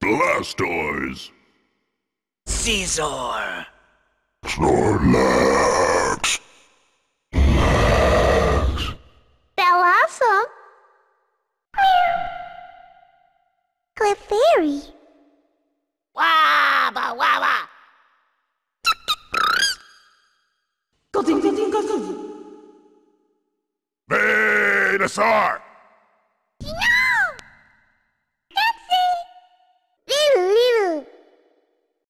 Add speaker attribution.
Speaker 1: Blastoise! Caesar!
Speaker 2: Snorlax!
Speaker 3: Lax!
Speaker 4: Bellawesome!
Speaker 5: Clefairy! Waba waba!
Speaker 6: Venusaur!